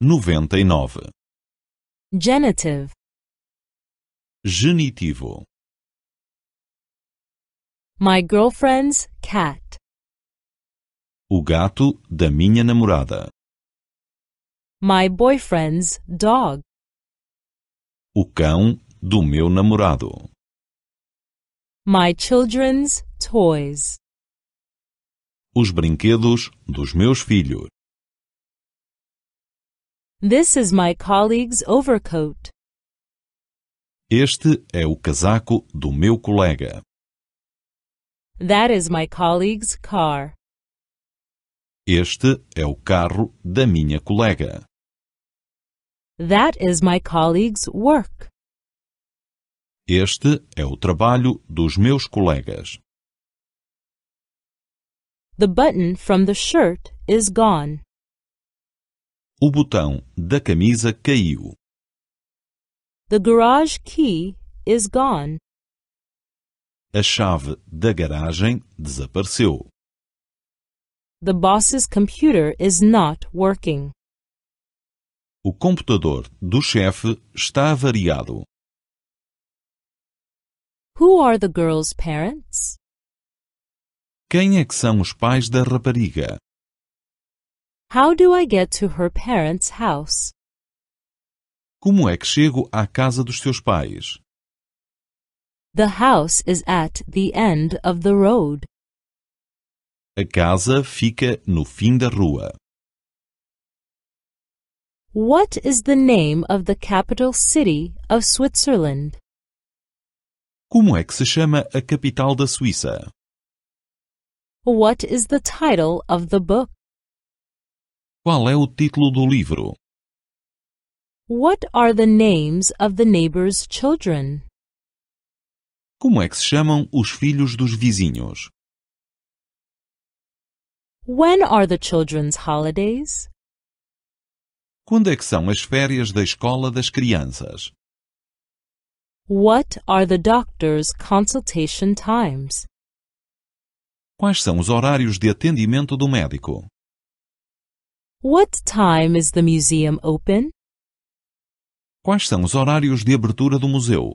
noventa e nove genitive genitivo my girlfriend's cat o gato da minha namorada my boyfriend's dog o cão do meu namorado my children's toys os brinquedos dos meus filhos. This is my colleague's overcoat. Este é o casaco do meu colega. That is my colleague's car. Este é o carro da minha colega. That is my colleague's work. Este é o trabalho dos meus colegas. The button from the shirt is gone. O botão da camisa caiu. The garage key is gone. A chave da garagem desapareceu. The boss's computer is not working. O computador do chefe está avariado. Who are the girls' parents? Quem é que são os pais da rapariga? How do I get to her parents' house? Como é que chego à casa dos seus pais? The house is at the end of the road. A casa fica no fim da rua. What is the name of the capital city of Switzerland? Como é que se chama a capital da Suíça? What is the title of the book? Qual é o título do livro? What are the names of the neighbor's children? Como é que se chamam os filhos dos vizinhos? When are the children's holidays? Quando é que são as férias da escola das crianças? What are the doctor's consultation times? Quais são os horários de atendimento do médico? What time is the museum open? Quais são os horários de abertura do museu?